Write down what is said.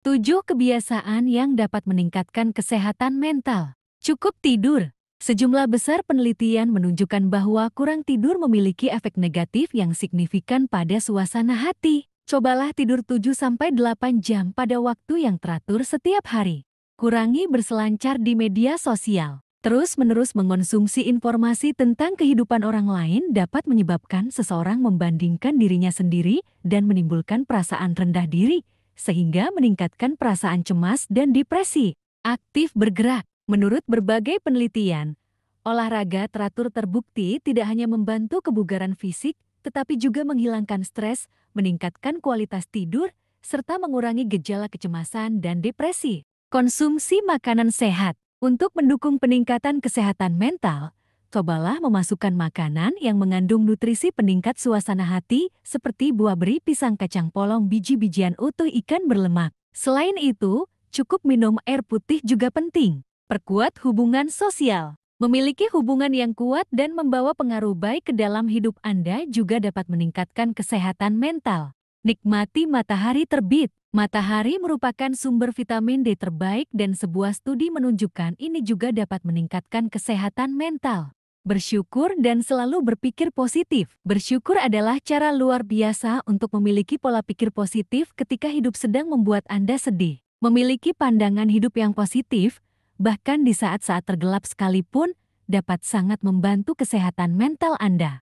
7 kebiasaan yang dapat meningkatkan kesehatan mental. Cukup tidur. Sejumlah besar penelitian menunjukkan bahwa kurang tidur memiliki efek negatif yang signifikan pada suasana hati. Cobalah tidur 7-8 jam pada waktu yang teratur setiap hari. Kurangi berselancar di media sosial. Terus-menerus mengonsumsi informasi tentang kehidupan orang lain dapat menyebabkan seseorang membandingkan dirinya sendiri dan menimbulkan perasaan rendah diri sehingga meningkatkan perasaan cemas dan depresi. Aktif bergerak. Menurut berbagai penelitian, olahraga teratur terbukti tidak hanya membantu kebugaran fisik, tetapi juga menghilangkan stres, meningkatkan kualitas tidur, serta mengurangi gejala kecemasan dan depresi. Konsumsi makanan sehat untuk mendukung peningkatan kesehatan mental, cobalah memasukkan makanan yang mengandung nutrisi peningkat suasana hati, seperti buah beri, pisang kacang polong, biji-bijian utuh ikan berlemak. Selain itu, cukup minum air putih juga penting. Perkuat hubungan sosial. Memiliki hubungan yang kuat dan membawa pengaruh baik ke dalam hidup Anda juga dapat meningkatkan kesehatan mental. Nikmati matahari terbit. Matahari merupakan sumber vitamin D terbaik dan sebuah studi menunjukkan ini juga dapat meningkatkan kesehatan mental. Bersyukur dan selalu berpikir positif. Bersyukur adalah cara luar biasa untuk memiliki pola pikir positif ketika hidup sedang membuat Anda sedih. Memiliki pandangan hidup yang positif, bahkan di saat-saat tergelap sekalipun, dapat sangat membantu kesehatan mental Anda.